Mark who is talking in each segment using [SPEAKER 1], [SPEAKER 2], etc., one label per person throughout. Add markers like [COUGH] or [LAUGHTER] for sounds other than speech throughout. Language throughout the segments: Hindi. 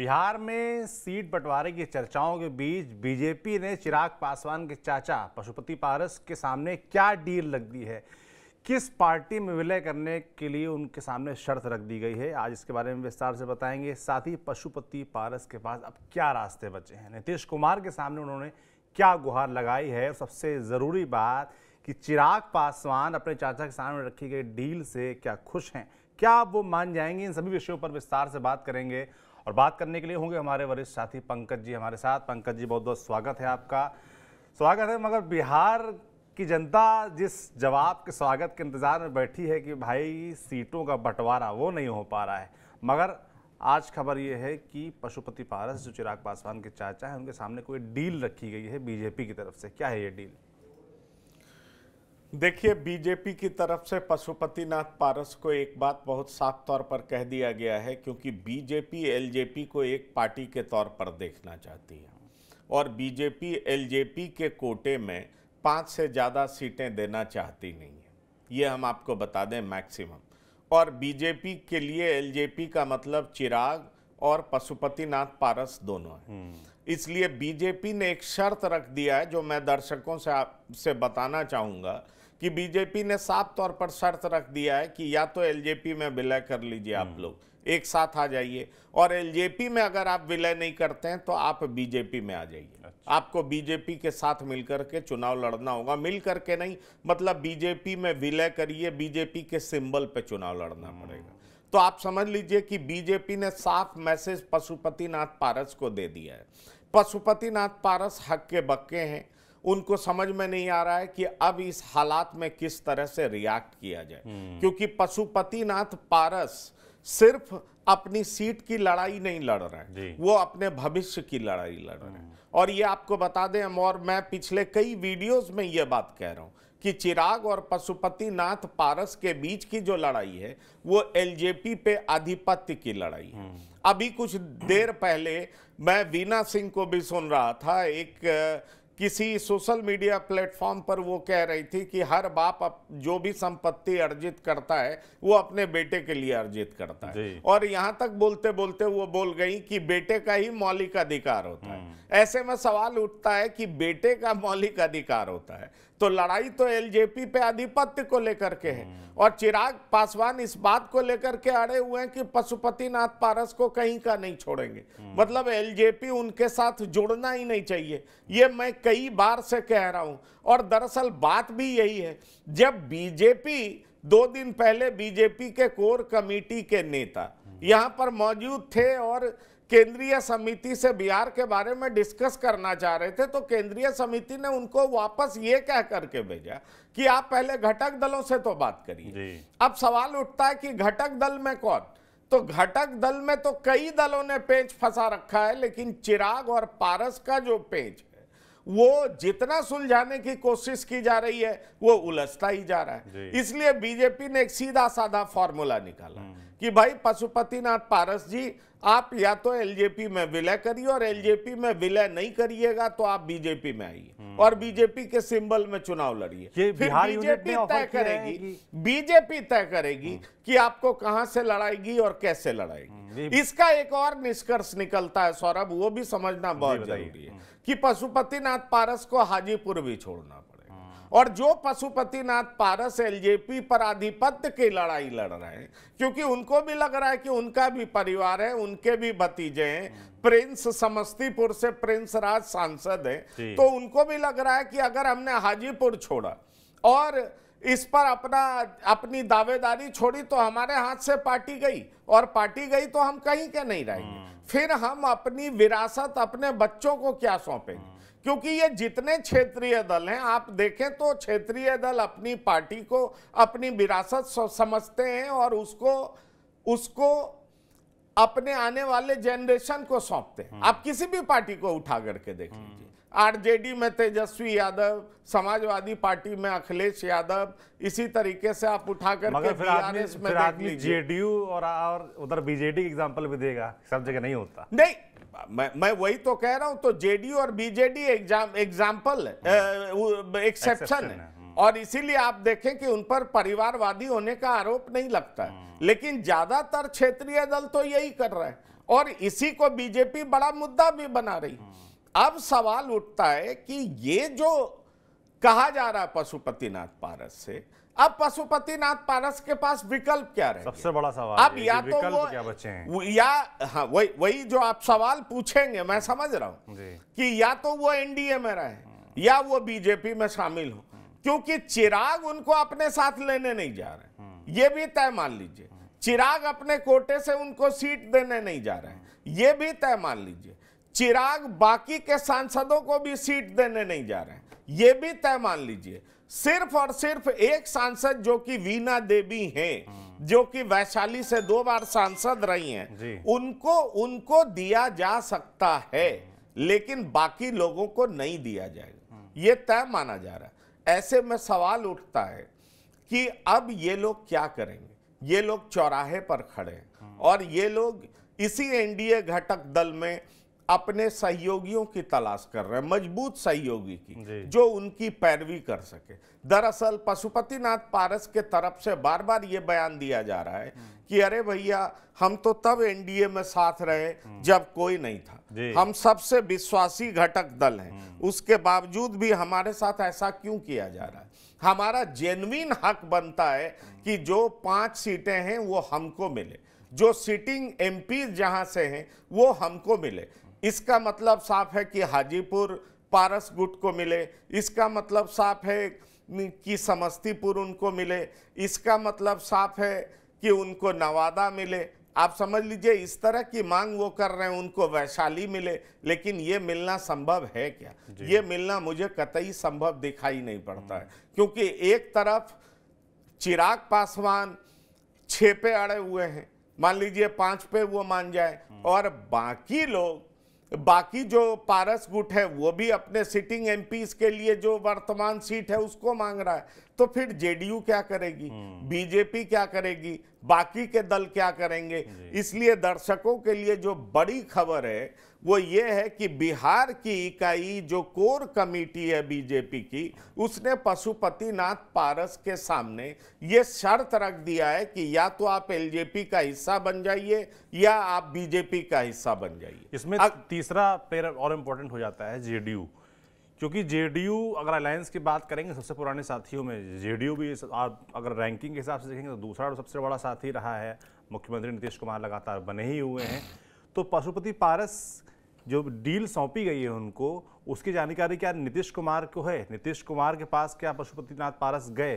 [SPEAKER 1] बिहार में सीट बंटवारे की चर्चाओं के बीच बीजेपी ने चिराग पासवान के चाचा पशुपति पारस के सामने क्या डील लग दी है किस पार्टी में विलय करने के लिए उनके सामने शर्त रख दी गई है आज इसके बारे में विस्तार से बताएंगे साथ ही पशुपति पारस के पास अब क्या रास्ते बचे हैं नीतीश कुमार के सामने उन्होंने क्या गुहार लगाई है और सबसे ज़रूरी बात कि चिराग पासवान अपने चाचा के सामने रखी गई डील से क्या खुश हैं क्या आप वो मान जाएंगे इन सभी विषयों पर विस्तार से बात करेंगे और बात करने के लिए होंगे हमारे वरिष्ठ साथी पंकज जी हमारे साथ पंकज जी बहुत बहुत स्वागत है आपका स्वागत है मगर बिहार की जनता जिस जवाब के स्वागत के इंतज़ार में बैठी है कि भाई सीटों का बंटवारा वो नहीं हो पा रहा है मगर आज खबर ये है कि पशुपति पारस जो चिराग पासवान के चाचा हैं उनके सामने कोई डील रखी गई है बीजेपी की तरफ से क्या है ये डील देखिए बीजेपी की तरफ से पशुपतिनाथ
[SPEAKER 2] पारस को एक बात बहुत साफ तौर पर कह दिया गया है क्योंकि बीजेपी एलजेपी को एक पार्टी के तौर पर देखना चाहती है और बीजेपी एलजेपी के कोटे में पाँच से ज़्यादा सीटें देना चाहती नहीं है ये हम आपको बता दें मैक्सिमम और बीजेपी के लिए एलजेपी का मतलब चिराग और पशुपतिनाथ पारस दोनों है हम्म। इसलिए बीजेपी ने एक शर्त रख दिया है जो मैं दर्शकों से आपसे बताना चाहूँगा कि बीजेपी ने साफ तौर पर शर्त रख दिया है कि या तो एलजेपी में विलय कर लीजिए आप हम्म। लोग एक साथ आ जाइए और एलजेपी में अगर आप विलय नहीं करते हैं तो आप बीजेपी में आ जाइए अच्छा। आपको बीजेपी के साथ मिलकर के चुनाव लड़ना होगा मिलकर के नहीं मतलब बीजेपी में विलय करिए बीजेपी के सिंबल पे चुनाव लड़ना हम्म। पड़ेगा तो आप समझ लीजिए कि बीजेपी ने साफ मैसेज पशुपतिनाथ पारस को दे दिया है पशुपतिनाथ पारस हक के बक्के हैं उनको समझ में नहीं आ रहा है कि अब इस हालात में किस तरह से रिएक्ट किया जाए हम्म। क्योंकि पशुपतिनाथ पारस सिर्फ अपनी सीट की लड़ाई नहीं लड़ रहे हैं वो अपने भविष्य की लड़ाई लड़ रहे हैं हम्म। और ये आपको बता दें हम और मैं पिछले कई वीडियोस में ये बात कह रहा हूँ कि चिराग और पशुपतिनाथ पारस के बीच की जो लड़ाई है वो एलजेपी पे आधिपत्य की लड़ाई है हम्म। अभी कुछ देर पहले मैं वीना सिंह को भी सुन रहा था एक किसी सोशल मीडिया प्लेटफॉर्म पर वो कह रही थी कि हर बाप जो भी संपत्ति अर्जित करता है वो अपने बेटे के लिए अर्जित करता है और यहाँ तक बोलते बोलते वो बोल गई कि बेटे का ही मौलिक अधिकार होता है हम्म। ऐसे में सवाल उठता है कि बेटे का मौलिक अधिकार होता है तो लड़ाई तो एलजेपी पे आधिपत्य को लेकर के है और चिराग पासवान इस बात को लेकर के अड़े हुए हैं कि पशुपतिनाथ पारस को कहीं का नहीं छोड़ेंगे मतलब एलजेपी उनके साथ जुड़ना ही नहीं चाहिए ये मैं कई बार से कह रहा हूं और दरअसल बात भी यही है जब बीजेपी दो दिन पहले बीजेपी के कोर कमेटी के नेता यहाँ पर मौजूद थे और केंद्रीय समिति से बिहार के बारे में डिस्कस करना चाह रहे थे तो केंद्रीय समिति ने उनको वापस ये कह करके भेजा कि आप पहले घटक दलों से तो बात करिए अब सवाल उठता है कि घटक दल में कौन तो घटक दल में तो कई दलों ने पेज फंसा रखा है लेकिन चिराग और पारस का जो पेज वो जितना सुलझाने की कोशिश की जा रही है वो उलझता ही जा रहा है इसलिए बीजेपी ने एक सीधा साधा फॉर्मूला निकाला हम्म। कि भाई पशुपतिनाथ पारस जी आप या तो एलजेपी में विलय करिए और एलजेपी में विलय नहीं करिएगा तो आप बीजेपी में आइए हम्म। और बीजेपी के सिंबल में चुनाव लड़िए फिर बीजेपी तय करेगी बीजेपी तय करेगी कि आपको कहां से लड़ाएगी और कैसे लड़ाएगी हम्म। इसका एक और निष्कर्ष निकलता है सौरभ वो भी समझना बहुत जरूरी है कि पशुपतिनाथ पारस को हाजीपुर भी छोड़ना पड़ेगा हाँ। और जो पशुपतिनाथ पारस एलजेपी पर आधिपत्य की लड़ाई लड़ रहे हैं क्योंकि उनको भी लग रहा है कि उनका भी परिवार है उनके भी भतीजे हैं हाँ। प्रिंस समस्तीपुर से प्रिंस राज सांसद हैं तो उनको भी लग रहा है कि अगर हमने हाजीपुर छोड़ा और इस पर अपना अपनी दावेदारी छोड़ी तो हमारे हाथ से पार्टी गई और पार्टी गई तो हम कहीं के नहीं रहेंगे हाँ। फिर हम अपनी विरासत अपने बच्चों को क्या सौंपेंगे हाँ। क्योंकि ये जितने क्षेत्रीय दल हैं आप देखें तो क्षेत्रीय दल अपनी पार्टी को अपनी विरासत समझते हैं और उसको उसको अपने आने वाले जनरेशन को सौंपते हैं हाँ। आप किसी भी पार्टी को उठा करके देख लीजिए आरजेडी में तेजस्वी यादव समाजवादी पार्टी में अखिलेश यादव इसी तरीके से आप उठाकर कर जेडीयू
[SPEAKER 1] और और उधर बीजेडी एग्जाम्पल भी देगा सब जगह नहीं होता
[SPEAKER 2] नहीं मैं मैं वही तो कह रहा हूं तो जेडीयू और बीजेडी एग्जाम एग्जाम्पल एक्सेप्शन है हम्म। और इसीलिए आप देखें कि उन पर परिवारवादी होने का आरोप नहीं लगता है हम्म। लेकिन ज्यादातर क्षेत्रीय दल तो यही कर रहे हैं और इसी को बीजेपी बड़ा मुद्दा भी बना रही है हम्म। अब सवाल उठता है कि ये जो कहा जा रहा है पशुपतिनाथ पारस से अब पशुपतिनाथ पारस के पास विकल्प क्या रहे सबसे बड़ा सवाल अब या तो वो क्या बचे हैं या हाँ वही वही जो आप सवाल पूछेंगे मैं समझ रहा हूं कि या तो वो एनडीए में रहे या वो बीजेपी में शामिल हो क्योंकि चिराग उनको अपने साथ लेने नहीं जा रहे ये भी तय मान लीजिए चिराग अपने कोटे से उनको सीट देने नहीं जा रहे हैं ये भी तय मान लीजिए चिराग बाकी के सांसदों को भी सीट देने नहीं जा रहे हैं ये भी तय मान लीजिए सिर्फ और सिर्फ एक सांसद जो कि वीना देवी हैं हाँ। जो कि वैशाली से दो बार सांसद रही हैं उनको उनको दिया जा सकता है लेकिन बाकी लोगों को नहीं दिया जाएगा हाँ। ये तय माना जा रहा है ऐसे में सवाल उठता है कि अब ये लोग क्या करेंगे ये लोग चौराहे पर खड़े हैं हाँ। और ये लोग इसी एनडीए घटक दल में अपने सहयोगियों की तलाश कर रहे हैं मजबूत सहयोगी की जो उनकी पैरवी कर सके दरअसल पशुपतिनाथ पारस के तरफ से बार बार ये बयान दिया जा रहा है हम्म। कि अरे भैया हम तो तब एनडीए में साथ रहे हम्म। जब कोई नहीं था हम सबसे विश्वासी घटक दल हैं हम्म। उसके बावजूद भी हमारे साथ ऐसा क्यों किया जा रहा है हमारा जेनविन हक बनता है कि जो पांच सीटें हैं वो हमको मिले जो सिटिंग एमपी जहां से हैं वो हमको मिले इसका मतलब साफ है कि हाजीपुर पारस गुट को मिले इसका मतलब साफ है कि समस्तीपुर उनको मिले इसका मतलब साफ है कि उनको नवादा मिले आप समझ लीजिए इस तरह की मांग वो कर रहे हैं उनको वैशाली मिले लेकिन ये मिलना संभव है क्या ये मिलना मुझे कतई संभव दिखाई नहीं पड़ता है क्योंकि एक तरफ चिराग पासवान छः पे अड़े हुए हैं मान लीजिए पाँच पे वो मान जाए हम्म। और बाकी लोग बाकी जो पारस गुट है वो भी अपने सिटिंग एमपीज के लिए जो वर्तमान सीट है उसको मांग रहा है तो फिर जेडीयू क्या करेगी हम्म। बीजेपी क्या करेगी बाकी के दल क्या करेंगे इसलिए दर्शकों के लिए जो बड़ी खबर है वो ये है कि बिहार की इकाई जो कोर कमेटी है बीजेपी की उसने पशुपतिनाथ पारस के सामने ये शर्त रख दिया है कि या तो आप एलजेपी का हिस्सा बन जाइए या आप बीजेपी का हिस्सा बन जाइए
[SPEAKER 1] इसमें तीसरा पेर और इम्पोर्टेंट हो जाता है जेडीयू क्योंकि जेडीयू अगर अलायंस की बात करेंगे सबसे पुराने साथियों में जेडीयू भी आप अगर रैंकिंग के हिसाब से देखेंगे तो दूसरा सबसे बड़ा साथी रहा है मुख्यमंत्री नीतीश कुमार लगातार बने ही हुए हैं तो पशुपति पारस जो डील सौंपी गई है उनको उसकी जानकारी क्या नीतीश कुमार को है नीतीश कुमार के पास क्या पशुपतिनाथ पारस गए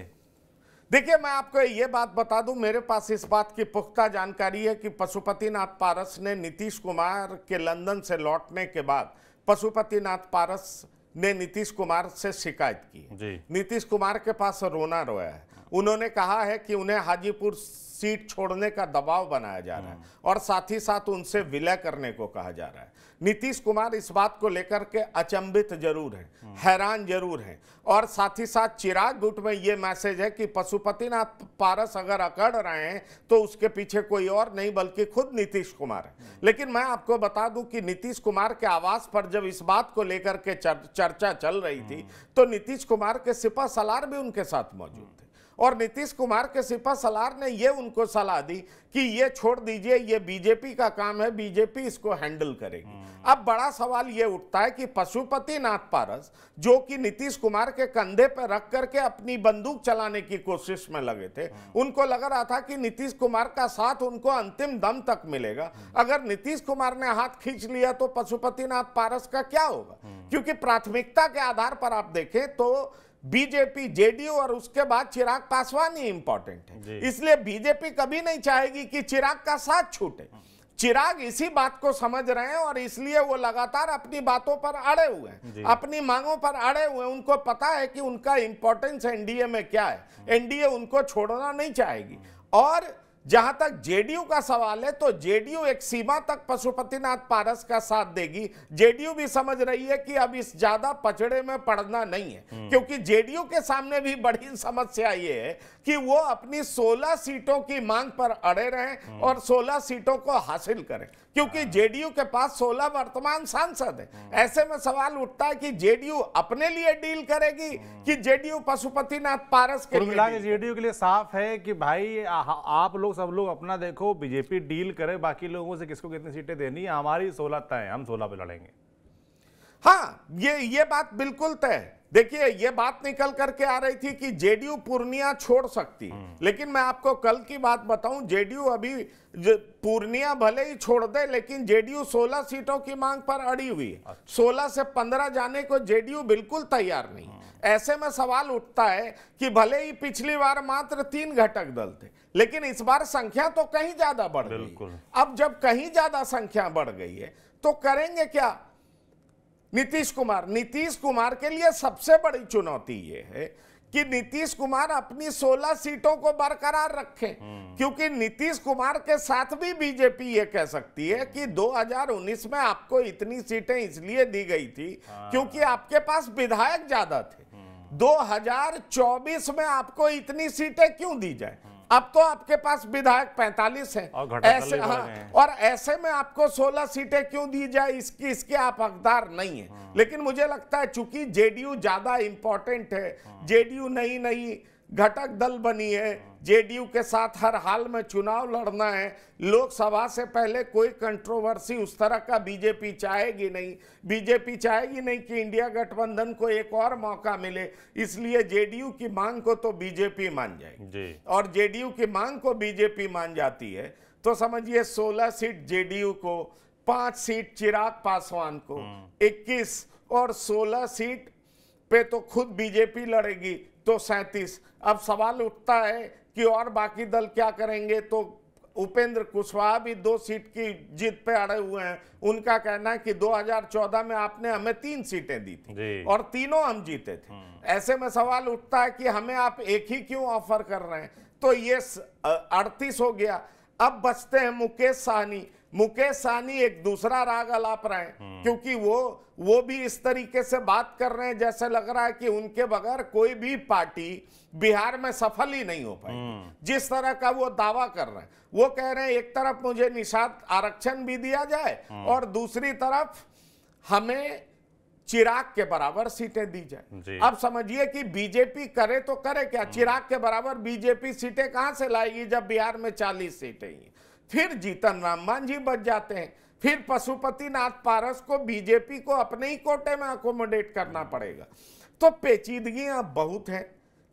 [SPEAKER 1] देखिए मैं आपको ये बात बता दूं
[SPEAKER 2] मेरे पास इस बात की पुख्ता जानकारी है कि पशुपतिनाथ पारस ने नीतीश कुमार के लंदन से लौटने के बाद पशुपतिनाथ पारस ने नीतीश कुमार से शिकायत की नीतीश कुमार के पास रोना रोया है उन्होंने कहा है कि उन्हें हाजीपुर सीट छोड़ने का दबाव बनाया जा रहा है हाँ। और साथ ही साथ उनसे विलय करने को कहा जा रहा है नीतीश कुमार इस बात को लेकर के अचंभित जरूर हैं हम्म। हैरान जरूर हैं और साथ ही साथ चिराग गुट में ये मैसेज है कि पशुपतिनाथ पारस अगर अकड़ रहे हैं तो उसके पीछे कोई और नहीं बल्कि खुद नीतीश कुमार है हम्म। लेकिन मैं आपको बता दूं कि नीतीश कुमार के आवास पर जब इस बात को लेकर के चर्चा चल रही थी हम्म। तो नीतीश कुमार के सिपा सलार भी उनके साथ मौजूद और नीतीश कुमार के सिपा सलार ने ये उनको सलाह दी कि ये छोड़ दीजिए ये बीजेपी का काम है बीजेपी इसको हैंडल करेगी हम्म। अब बड़ा सवाल ये उठता है कि पशुपति नाथ पारस जो कि नीतीश कुमार के कंधे पर रख करके अपनी बंदूक चलाने की कोशिश में लगे थे हम्म। उनको लग रहा था कि नीतीश कुमार का साथ उनको अंतिम दम तक मिलेगा हम्म। अगर नीतीश कुमार ने हाथ खींच लिया तो पशुपतिनाथ पारस का क्या होगा क्योंकि प्राथमिकता के आधार पर आप देखें तो बीजेपी जेडीयू और उसके बाद चिराग पासवान ही इंपॉर्टेंट है इसलिए बीजेपी कभी नहीं चाहेगी कि चिराग का साथ छूटे चिराग इसी बात को समझ रहे हैं और इसलिए वो लगातार अपनी बातों पर अड़े हुए हैं अपनी मांगों पर अड़े हुए हैं उनको पता है कि उनका इंपॉर्टेंस एनडीए में क्या है हाँ। एनडीए उनको छोड़ना नहीं चाहेगी और जहां तक जेडीयू का सवाल है तो जेडीयू एक सीमा तक पशुपतिनाथ पारस का साथ देगी जेडीयू भी समझ रही है कि अब इस ज्यादा पचड़े में पड़ना नहीं है हम्म। क्योंकि जेडीयू के सामने भी बड़ी [LAUGHS] समस्या ये है कि वो अपनी 16 सीटों की मांग पर अड़े रहें हम्म। और 16 सीटों को हासिल करें क्योंकि हाँ। जेडीयू के पास 16 वर्तमान सांसद हैं हाँ। ऐसे में सवाल उठता है कि जेडीयू अपने लिए डील करेगी हाँ। कि जेडीयू पशुपतिनाथ पारस के
[SPEAKER 1] जेडीयू के लिए साफ है कि भाई आप लोग सब लोग अपना देखो बीजेपी डील करे बाकी लोगों से किसको कितनी सीटें देनी है हमारी सोलह तय हम सोलह पे लड़ेंगे हाँ ये ये बात बिल्कुल तय देखिए ये
[SPEAKER 2] बात निकल करके आ रही थी कि जेडीयू पूर्णिया छोड़ सकती हम्म। लेकिन मैं आपको कल की बात बताऊं जेडीयू अभी पूर्णिया भले ही छोड़ दे लेकिन जेडीयू 16 सीटों की मांग पर अड़ी हुई है अच्छा। 16 से 15 जाने को जेडीयू बिल्कुल तैयार नहीं ऐसे में सवाल उठता है कि भले ही पिछली बार मात्र तीन घटक दल थे लेकिन इस बार संख्या तो कहीं ज्यादा बढ़ गई अब जब कहीं ज्यादा संख्या बढ़ गई है तो करेंगे क्या नीतीश कुमार नीतीश कुमार के लिए सबसे बड़ी चुनौती ये है कि नीतीश कुमार अपनी 16 सीटों को बरकरार रखें हम्म। क्योंकि नीतीश कुमार के साथ भी बीजेपी ये कह सकती है कि 2019 में आपको इतनी सीटें इसलिए दी गई थी हाँ। क्योंकि आपके पास विधायक ज्यादा थे 2024 में आपको इतनी सीटें क्यों दी जाए अब तो आपके पास विधायक 45 हैं और ऐसे हाँ और ऐसे में आपको 16 सीटें क्यों दी जाए इसकी इसके आप हकदार नहीं है हाँ। लेकिन मुझे लगता है चूंकि जेडीयू ज्यादा इंपॉर्टेंट है हाँ। जेडीयू नहीं नहीं घटक दल बनी है जेडीयू के साथ हर हाल में चुनाव लड़ना है लोकसभा से पहले कोई कंट्रोवर्सी उस तरह का बीजेपी चाहेगी नहीं बीजेपी चाहेगी नहीं कि इंडिया गठबंधन को एक और मौका मिले इसलिए जेडीयू की मांग को तो बीजेपी मान जाएगी और जेडीयू की मांग को बीजेपी मान जाती है तो समझिए 16 सीट जेडीयू को पांच सीट चिराग पासवान को 21 हम्म। और 16 सीट पे तो खुद बीजेपी लड़ेगी तो सैंतीस अब सवाल उठता है कि और बाकी दल क्या करेंगे तो उपेंद्र कुशवाहा भी दो सीट की जीत पे अड़े हुए हैं उनका कहना है कि 2014 में आपने हमें तीन सीटें दी थी और तीनों हम जीते थे हम्म। ऐसे में सवाल उठता है कि हमें आप एक ही क्यों ऑफर कर रहे हैं तो ये अड़तीस हो गया अब बचते हैं मुकेश सहनी मुकेश सानी एक दूसरा राग अलाप रहे हैं हम्म। क्योंकि वो वो भी इस तरीके से बात कर रहे हैं जैसे लग रहा है कि उनके बगैर कोई भी पार्टी बिहार में सफल ही नहीं हो पाई हम्म। जिस तरह का वो दावा कर रहे हैं वो कह रहे हैं एक तरफ मुझे निषाद आरक्षण भी दिया जाए हम्म। और दूसरी तरफ हमें चिराग के बराबर सीटें दी
[SPEAKER 1] जाए अब
[SPEAKER 2] समझिए कि बीजेपी करे तो करे क्या चिराग के बराबर बीजेपी सीटें कहां से लाएगी जब बिहार में चालीस सीटें फिर जीतन राम मांझी बच जाते हैं फिर पशुपतिनाथ पारस को बीजेपी को अपने ही कोटे में अकोमोडेट करना पड़ेगा तो पेचीदगियां बहुत हैं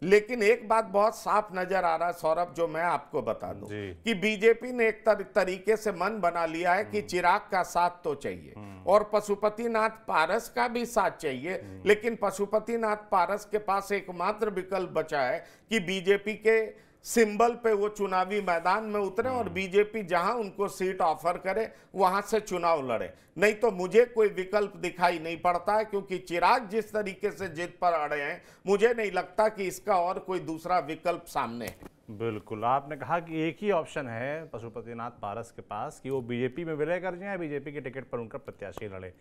[SPEAKER 2] लेकिन एक बात बहुत साफ नजर आ रहा है सौरभ जो मैं आपको बता दूं कि बीजेपी ने एक तर, तरीके से मन बना लिया है कि हम्म। चिराग का साथ तो चाहिए हम्म। और पशुपतिनाथ पारस का भी साथ चाहिए हम्म। लेकिन पशुपतिनाथ पारस के पास एकमात्र विकल्प बचा है कि बीजेपी के सिंबल पे वो चुनावी मैदान में उतरे और हम्म। बीजेपी जहां उनको सीट ऑफर करे वहां से चुनाव लड़े नहीं तो मुझे कोई विकल्प दिखाई नहीं पड़ता है क्योंकि चिराग जिस तरीके से जीत पर अड़े हैं मुझे नहीं लगता कि इसका और कोई
[SPEAKER 1] दूसरा विकल्प सामने है बिल्कुल आपने कहा कि एक ही ऑप्शन है पशुपतिनाथ पारस के पास कि वो बीजेपी में विलय कर जाए बीजेपी के टिकट पर उनका प्रत्याशी लड़े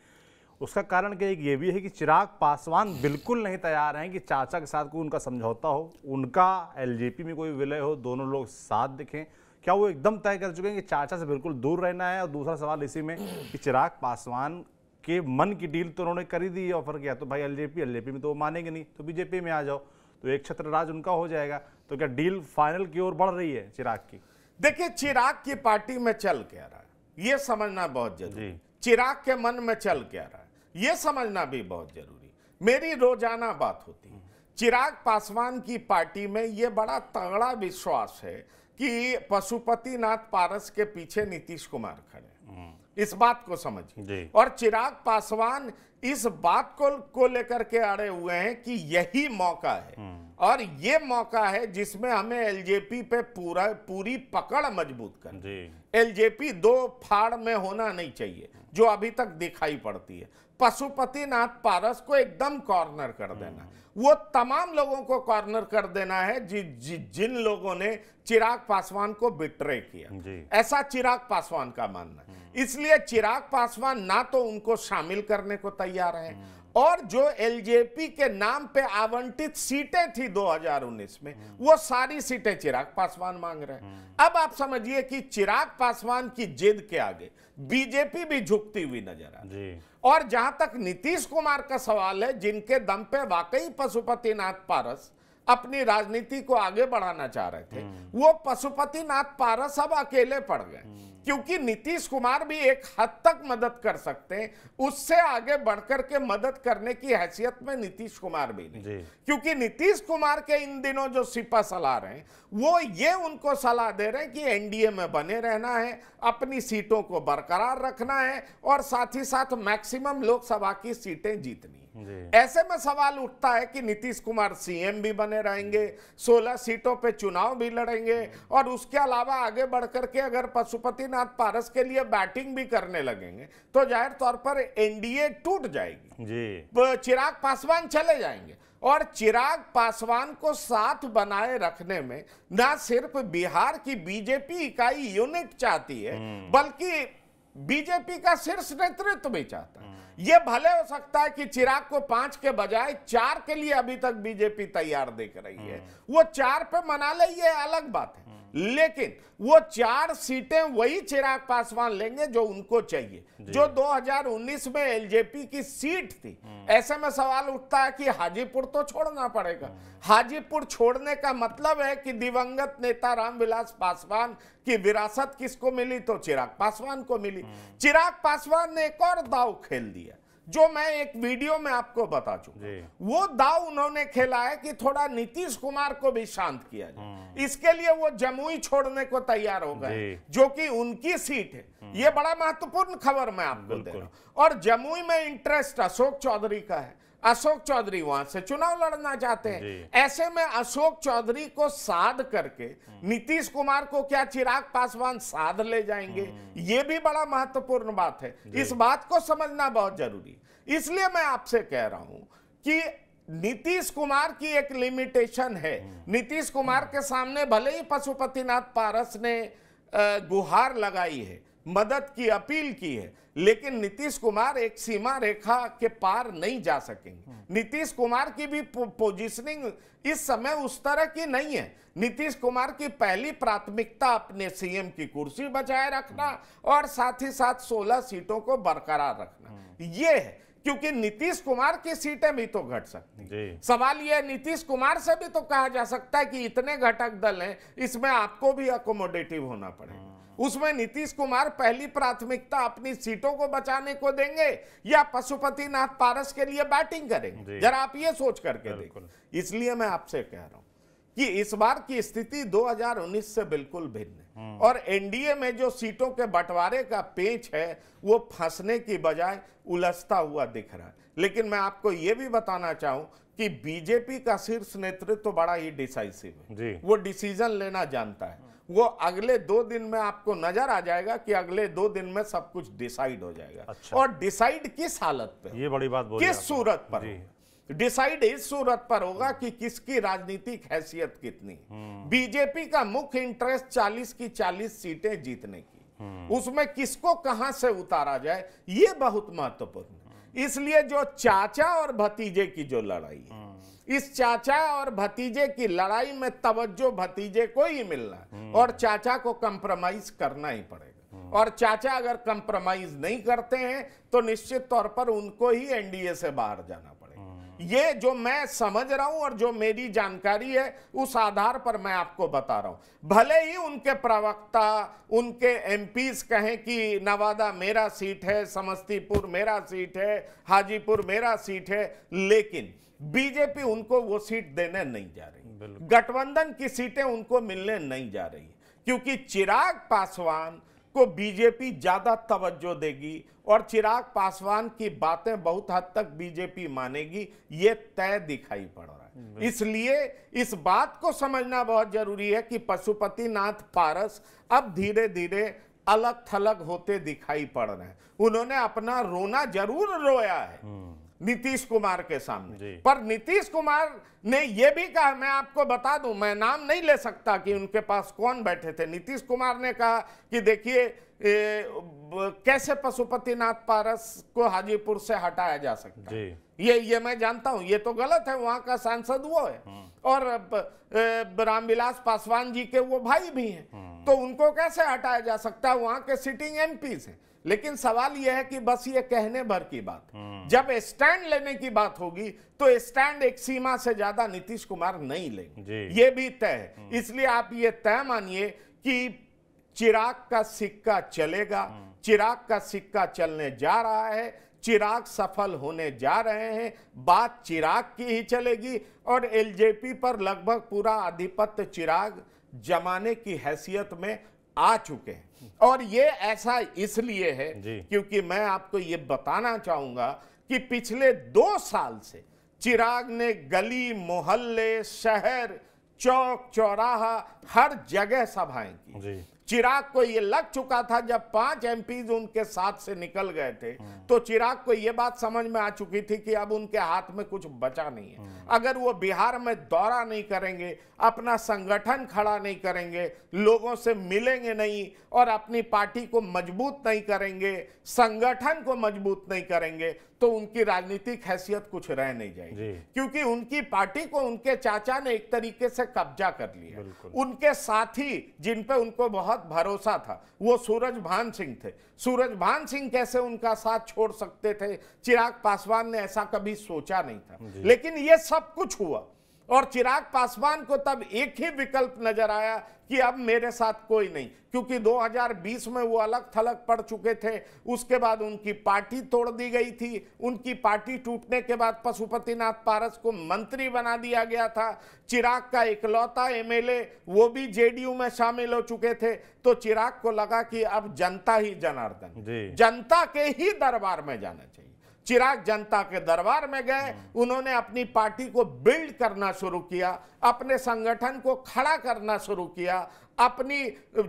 [SPEAKER 1] उसका कारण क्या एक ये भी है कि चिराग पासवान बिल्कुल नहीं तैयार हैं कि चाचा के साथ कोई उनका समझौता हो उनका एलजेपी में कोई विलय हो दोनों लोग साथ दिखें क्या वो एकदम तय कर चुके हैं कि चाचा से बिल्कुल दूर रहना है और दूसरा सवाल इसी में कि चिराग पासवान के मन की डील तो उन्होंने करी दी ऑफर किया तो भाई एलजेपी एलजेपी में तो वो मानेंगे नहीं तो बीजेपी में आ जाओ तो एक छत्र राज उनका हो जाएगा तो क्या डील फाइनल की ओर बढ़ रही है चिराग की देखिए चिराग की पार्टी में चल क्या रहा है ये समझना बहुत जरूरी चिराग के
[SPEAKER 2] मन में चल क्या रहा है ये समझना भी बहुत जरूरी मेरी रोजाना बात होती है चिराग पासवान की पार्टी में ये बड़ा तगड़ा विश्वास है कि पशुपतिनाथ पारस के पीछे नीतीश कुमार खड़े हम्म। इस बात को समझिए और चिराग पासवान इस बात को को लेकर के अड़े हुए हैं कि यही मौका है हम्म। और ये मौका है जिसमें हमें एलजेपी पे पूरा पूरी पकड़ मजबूत कर एलजेपी दो फाड़ में होना नहीं चाहिए जो अभी तक दिखाई पड़ती है पशुपतिनाथ पारस को एकदम कॉर्नर कर देना वो तमाम लोगों को कॉर्नर कर देना है जि, जि, जिन लोगों ने चिराग पासवान को बिट्रे किया ऐसा चिराग पासवान का मानना है हम्म। इसलिए चिराग पासवान ना तो उनको शामिल करने को तैयार है हम्म। और जो एलजेपी के नाम पे आवंटित सीटें थी 2019 में हम्म। वो सारी सीटें चिराग पासवान मांग रहे हैं अब आप समझिए कि चिराग पासवान की जिद के आगे बीजेपी भी झुकती हुई नजर आ रही और जहां तक नीतीश कुमार का सवाल है जिनके दम पे वाकई पशुपतिनाथ पारस अपनी राजनीति को आगे बढ़ाना चाह रहे थे हम्म। वो पशुपतिनाथ पारस अब अकेले पड़ गए हम्म। क्योंकि नीतीश कुमार भी एक हद तक मदद कर सकते हैं उससे आगे बढ़कर के मदद करने की हैसियत में नीतीश कुमार भी नहीं क्योंकि नीतीश कुमार के इन दिनों जो सिपा सलाह रहे हैं वो ये उनको सलाह दे रहे हैं कि एनडीए में बने रहना है अपनी सीटों को बरकरार रखना है और साथ ही साथ मैक्सिमम लोकसभा की सीटें जीतनी ऐसे में सवाल उठता है कि नीतीश कुमार सीएम भी बने रहेंगे 16 सीटों पे चुनाव भी लड़ेंगे और उसके अलावा आगे बढ़कर के अगर पशुपतिनाथ पारस के लिए बैटिंग भी करने लगेंगे तो जाहिर तौर पर एनडीए टूट जाएगी
[SPEAKER 1] जी
[SPEAKER 2] चिराग पासवान चले जाएंगे और चिराग पासवान को साथ बनाए रखने में ना सिर्फ बिहार की बीजेपी इकाई यूनिट चाहती है हम्म। बल्कि बीजेपी का शीर्ष नेतृत्व भी चाहता है हम्म। यह भले हो सकता है कि चिराग को पांच के बजाय चार के लिए अभी तक बीजेपी तैयार देख रही है हम्म। वो चार पे मना ले ये अलग बात है लेकिन वो चार सीटें वही चिराग पासवान लेंगे जो उनको चाहिए जो 2019 में एलजेपी की सीट थी हम्म। ऐसे में सवाल उठता है कि हाजीपुर तो छोड़ना पड़ेगा हम्म। हाजीपुर छोड़ने का मतलब है कि दिवंगत नेता रामविलास पासवान की विरासत किसको मिली तो चिराग पासवान को मिली हम्म। चिराग पासवान ने एक और दाव खेल दिया जो मैं एक वीडियो में आपको बता चुका वो दाव उन्होंने खेला है कि थोड़ा नीतीश कुमार को भी शांत किया जाए हाँ। इसके लिए वो जमुई छोड़ने को तैयार हो गए जो कि उनकी सीट है हाँ। ये बड़ा महत्वपूर्ण खबर मैं आपको दे रहा हूं और जमुई में इंटरेस्ट अशोक चौधरी का है अशोक चौधरी वहां से चुनाव लड़ना चाहते हैं ऐसे में अशोक चौधरी को साध करके नीतीश कुमार को क्या चिराग पासवान साध ले जाएंगे हम्म। ये भी बड़ा महत्वपूर्ण बात है इस बात को समझना बहुत जरूरी इसलिए मैं आपसे कह रहा हूं कि नीतीश कुमार की एक लिमिटेशन है हम्म। नीतीश कुमार के सामने भले ही पशुपतिनाथ पारस ने गुहार लगाई है मदद की अपील की है लेकिन नीतीश कुमार एक सीमा रेखा के पार नहीं जा सकेंगे हम्म। नीतीश कुमार की भी पोजीशनिंग इस समय उस तरह की नहीं है नीतीश कुमार की पहली प्राथमिकता अपने सीएम की कुर्सी बचाए रखना हम्म। और साथ ही साथ 16 सीटों को बरकरार रखना हम्म। यह है क्योंकि नीतीश कुमार की सीटें भी तो घट सकती हैं सवाल यह नीतीश कुमार से भी तो कहा जा सकता है कि इतने घटक दल हैं इसमें आपको भी अकोमोडेटिव होना पड़ेगा उसमें नीतीश कुमार पहली प्राथमिकता अपनी सीटों को बचाने को देंगे या पशुपतिनाथ पारस के लिए बैटिंग करेंगे जरा आप ये सोच करके देखो इसलिए मैं आपसे कह रहा हूं कि इस बार की स्थिति 2019 से बिल्कुल भिन्न है हम्म। और एनडीए में जो सीटों के बंटवारे का पेच है वो फंसने की बजाय उलझता हुआ दिख रहा है लेकिन मैं आपको ये भी बताना चाहूं कि बीजेपी का शीर्ष नेतृत्व तो बड़ा ही डिसाइसिव है वो डिसीजन लेना जानता है वो अगले दो दिन में आपको नजर आ जाएगा कि अगले दो दिन में सब कुछ डिसाइड हो जाएगा अच्छा। और डिसाइड किस हालत पे ये बड़ी बात किस सूरत पर डिसाइड इस सूरत पर होगा कि किसकी राजनीतिक हैसियत कितनी हम्म। बीजेपी का मुख्य इंटरेस्ट 40 की 40 सीटें जीतने की हम्म। उसमें किसको कहां से उतारा जाए ये बहुत महत्वपूर्ण इसलिए जो चाचा और भतीजे की जो लड़ाई है हम्म। इस चाचा और भतीजे की लड़ाई में तवज्जो भतीजे को ही मिलना है हम्म। और चाचा को कंप्रोमाइज करना ही पड़ेगा हम्म। और चाचा अगर कंप्रोमाइज नहीं करते हैं तो निश्चित तौर पर उनको ही एनडीए से बाहर जाना पड़ेगा हम्म। ये जो मैं समझ रहा हूं और जो मेरी जानकारी है उस आधार पर मैं आपको बता रहा हूं भले ही उनके प्रवक्ता उनके एमपीज कहें कि नवादा मेरा सीट है समस्तीपुर मेरा सीट है हाजीपुर मेरा सीट है लेकिन बीजेपी उनको वो सीट देने नहीं जा रही गठबंधन की सीटें उनको मिलने नहीं जा रही क्योंकि चिराग पासवान को बीजेपी ज्यादा तवज्जो देगी और चिराग पासवान की बातें बहुत हद तक बीजेपी मानेगी ये तय दिखाई पड़ रहा है इसलिए इस बात को समझना बहुत जरूरी है कि पशुपतिनाथ पारस अब धीरे धीरे अलग थलग होते दिखाई पड़ रहे हैं उन्होंने अपना रोना जरूर रोया है हम्म। नीतीश कुमार के सामने पर नीतीश कुमार ने यह भी कहा मैं आपको बता दूं मैं नाम नहीं ले सकता कि उनके पास कौन बैठे थे नीतीश कुमार ने कहा कि देखिए कैसे पशुपतिनाथ पारस को हाजीपुर से हटाया जा सकता है ये ये मैं जानता हूं ये तो गलत है वहां का सांसद वो है हाँ। और रामविलास पासवान जी के वो भाई भी हैं हाँ। तो उनको कैसे हटाया जा सकता है वहां के सिटिंग एमपी हैं लेकिन सवाल यह है कि बस ये कहने भर की बात हाँ। जब स्टैंड लेने की बात होगी तो स्टैंड एक सीमा से ज्यादा नीतीश कुमार नहीं लेंगे ये भी तय है हाँ। इसलिए आप ये तय मानिए कि चिराग का सिक्का चलेगा हाँ। चिराग का सिक्का चलने जा रहा है चिराग सफल होने जा रहे हैं बात चिराग की ही चलेगी और एलजेपी पर लगभग पूरा आधिपत्य चिराग जमाने की हैसियत में आ चुके हैं और ये ऐसा इसलिए है क्योंकि मैं आपको ये बताना चाहूंगा कि पिछले दो साल से चिराग ने गली मोहल्ले शहर चौक चौराहा हर जगह सभाएं की चिराग को ये लग चुका था जब पांच एमपी उनके साथ से निकल गए थे हाँ। तो चिराग को यह बात समझ में आ चुकी थी कि अब उनके हाथ में कुछ बचा नहीं है हाँ। अगर वो बिहार में दौरा नहीं करेंगे अपना संगठन खड़ा नहीं करेंगे लोगों से मिलेंगे नहीं और अपनी पार्टी को मजबूत नहीं करेंगे संगठन को मजबूत नहीं करेंगे तो उनकी राजनीतिक हैसियत कुछ रह नहीं जाएगी क्योंकि उनकी पार्टी को उनके चाचा ने एक तरीके से कब्जा कर लिया उनके साथी जिन पे उनको बहुत भरोसा था वो सूरज भान सिंह थे सूरज भान सिंह कैसे उनका साथ छोड़ सकते थे चिराग पासवान ने ऐसा कभी सोचा नहीं था लेकिन ये सब कुछ हुआ और चिराग पासवान को तब एक ही विकल्प नजर आया कि अब मेरे साथ कोई नहीं क्योंकि 2020 में वो अलग थलग पड़ चुके थे उसके बाद उनकी पार्टी तोड़ दी गई थी उनकी पार्टी टूटने के बाद पशुपतिनाथ पारस को मंत्री बना दिया गया था चिराग का इकलौता एमएलए वो भी जेडीयू में शामिल हो चुके थे तो चिराग को लगा कि अब जनता ही जनार्दन जनता के ही दरबार में जाना चाहिए चिराग जनता के दरबार में गए उन्होंने अपनी पार्टी को बिल्ड करना शुरू किया अपने संगठन को खड़ा करना शुरू किया अपनी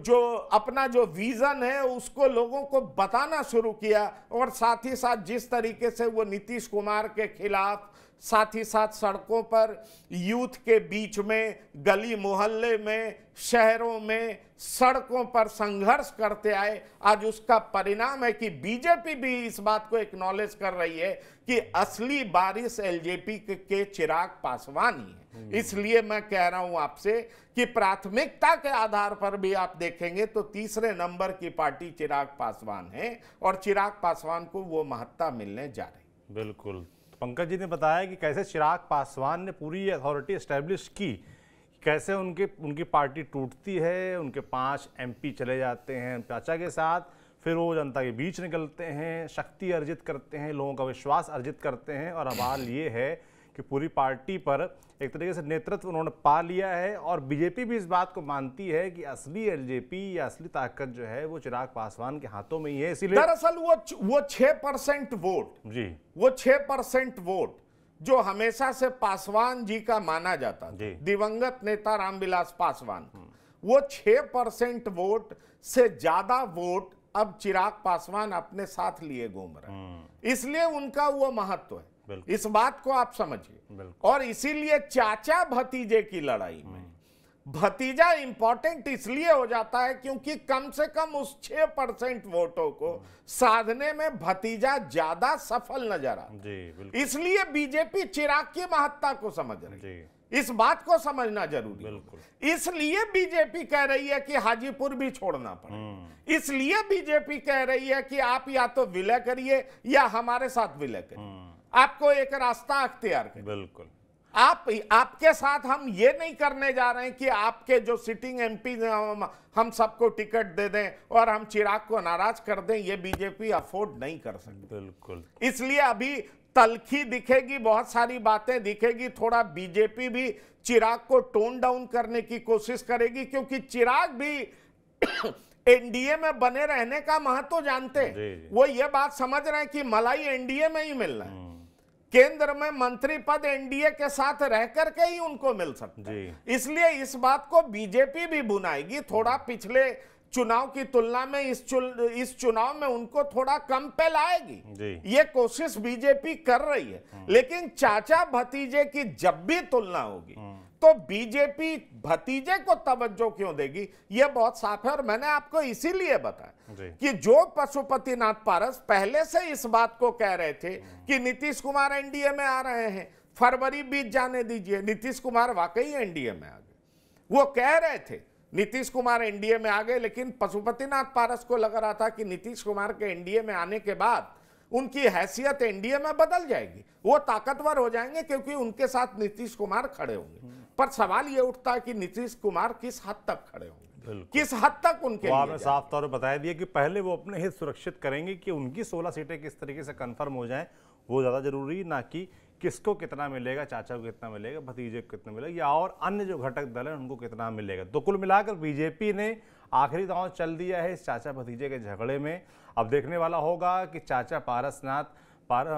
[SPEAKER 2] जो अपना जो विज़न है उसको लोगों को बताना शुरू किया और साथ ही साथ जिस तरीके से वो नीतीश कुमार के खिलाफ साथ ही साथ सड़कों पर यूथ के बीच में गली मोहल्ले में शहरों में सड़कों पर संघर्ष करते आए आज उसका परिणाम है कि बीजेपी भी इस बात को एक्नॉलेज कर रही है कि असली बारिश एलजेपी के चिराग पासवान ही है इसलिए मैं कह रहा हूं आपसे कि प्राथमिकता के आधार पर भी आप देखेंगे तो तीसरे नंबर की पार्टी चिराग पासवान है और चिराग पासवान को वो महत्ता
[SPEAKER 1] मिलने जा रही बिल्कुल तो पंकज जी ने बताया कि कैसे चिराग पासवान ने पूरी अथॉरिटी इस्टेब्लिश की कैसे उनके उनकी पार्टी टूटती है उनके पांच एमपी चले जाते हैं चाचा के साथ फिर वो जनता के बीच निकलते हैं शक्ति अर्जित करते हैं लोगों का विश्वास अर्जित करते हैं और अवाल ये है कि पूरी पार्टी पर एक तरीके से नेतृत्व उन्होंने पा लिया है और बीजेपी भी इस बात को मानती है कि असली एलजेपी या असली ताकत जो है वो चिराग पासवान के हाथों में ही है इसीलिए दरअसल
[SPEAKER 2] वो वो छह परसेंट वोट जी वो छह परसेंट वोट जो हमेशा से पासवान जी का माना जाता जी दिवंगत नेता रामविलास पासवान वो छह परसेंट वोट से ज्यादा वोट अब चिराग पासवान अपने साथ लिए घूम रहे हैं हम्म। इसलिए उनका वो महत्व है इस बात को आप समझिए और इसीलिए चाचा भतीजे की लड़ाई में भतीजा इंपॉर्टेंट इसलिए हो जाता है क्योंकि कम से कम उस छह परसेंट वोटों को साधने में भतीजा ज्यादा सफल नजर
[SPEAKER 1] आ
[SPEAKER 2] इसलिए बीजेपी चिराग की महत्ता को समझ रही है इस बात को समझना जरूरी इसलिए बीजेपी कह रही है कि हाजीपुर भी छोड़ना
[SPEAKER 1] पड़े हम्म।
[SPEAKER 2] इसलिए बीजेपी कह रही है कि आप या तो विलय करिए या हमारे साथ विलय करिए हम्म। आपको एक रास्ता अख्तियार बिल्कुल आप आपके साथ हम ये नहीं करने जा रहे हैं कि आपके जो सिटिंग एमपी हम, हम सबको टिकट दे दें और हम चिराग को नाराज कर दें ये बीजेपी अफोर्ड नहीं कर
[SPEAKER 1] सकती बिल्कुल
[SPEAKER 2] इसलिए अभी तलखी दिखेगी बहुत सारी बातें दिखेगी थोड़ा बीजेपी भी चिराग को टोन डाउन करने की कोशिश करेगी क्योंकि चिराग भी एनडीए [COUGHS] में बने रहने का महत्व तो जानते हैं वो ये बात समझ रहे हैं कि मलाई एनडीए में ही मिलना है हम्म। केंद्र में मंत्री पद एनडीए के साथ रह करके ही उनको मिल सकता है इसलिए इस बात को बीजेपी भी बुनाएगी थोड़ा पिछले चुनाव की तुलना में इस चुन, इस चुनाव में उनको थोड़ा कम पे लाएगी ये कोशिश बीजेपी कर रही है हम्म। लेकिन चाचा भतीजे की जब भी तुलना होगी हम्म। तो बीजेपी भतीजे को तवज्जो क्यों देगी यह बहुत साफ है और मैंने आपको इसीलिए बताया कि जो पशुपतिनाथ पारस पहले से इस बात को कह रहे थे कि नीतीश कुमार एनडीए में आ रहे हैं फरवरी बीच जाने दीजिए नीतीश कुमार वाकई एनडीए में आ गए वो कह रहे थे नीतीश कुमार एनडीए में आ गए लेकिन पशुपतिनाथ पारस को लग रहा था कि नीतीश कुमार के एनडीए में आने के बाद उनकी हैसियत एनडीए में बदल जाएगी वो ताकतवर हो जाएंगे क्योंकि उनके साथ नीतीश कुमार खड़े होंगे पर सवाल ये उठता है कि नीतीश कुमार किस हद तक खड़े होंगे किस हद तक उनके तो आपने साफ
[SPEAKER 1] तौर पर बताया दिया कि पहले वो अपने हित सुरक्षित करेंगे कि उनकी 16 सीटें किस तरीके से कंफर्म हो जाएं वो ज़्यादा जरूरी ना कि किसको कितना मिलेगा चाचा को कितना मिलेगा भतीजे को कितना मिलेगा या और अन्य जो घटक दल हैं उनको कितना मिलेगा तो कुल मिलाकर बीजेपी ने आखिरी दांव चल दिया है इस चाचा भतीजे के झगड़े में अब देखने वाला होगा कि चाचा पारसनाथ पार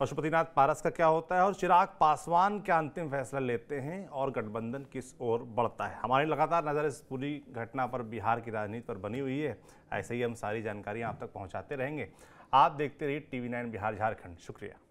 [SPEAKER 1] पशुपतिनाथ पारस का क्या होता है और चिराग पासवान क्या अंतिम फैसला लेते हैं और गठबंधन किस ओर बढ़ता है हमारी लगातार नज़र इस पूरी घटना पर बिहार की राजनीति पर बनी हुई है ऐसे ही हम सारी जानकारियां आप तक पहुँचाते रहेंगे आप देखते रहिए टीवी नाइन बिहार झारखंड शुक्रिया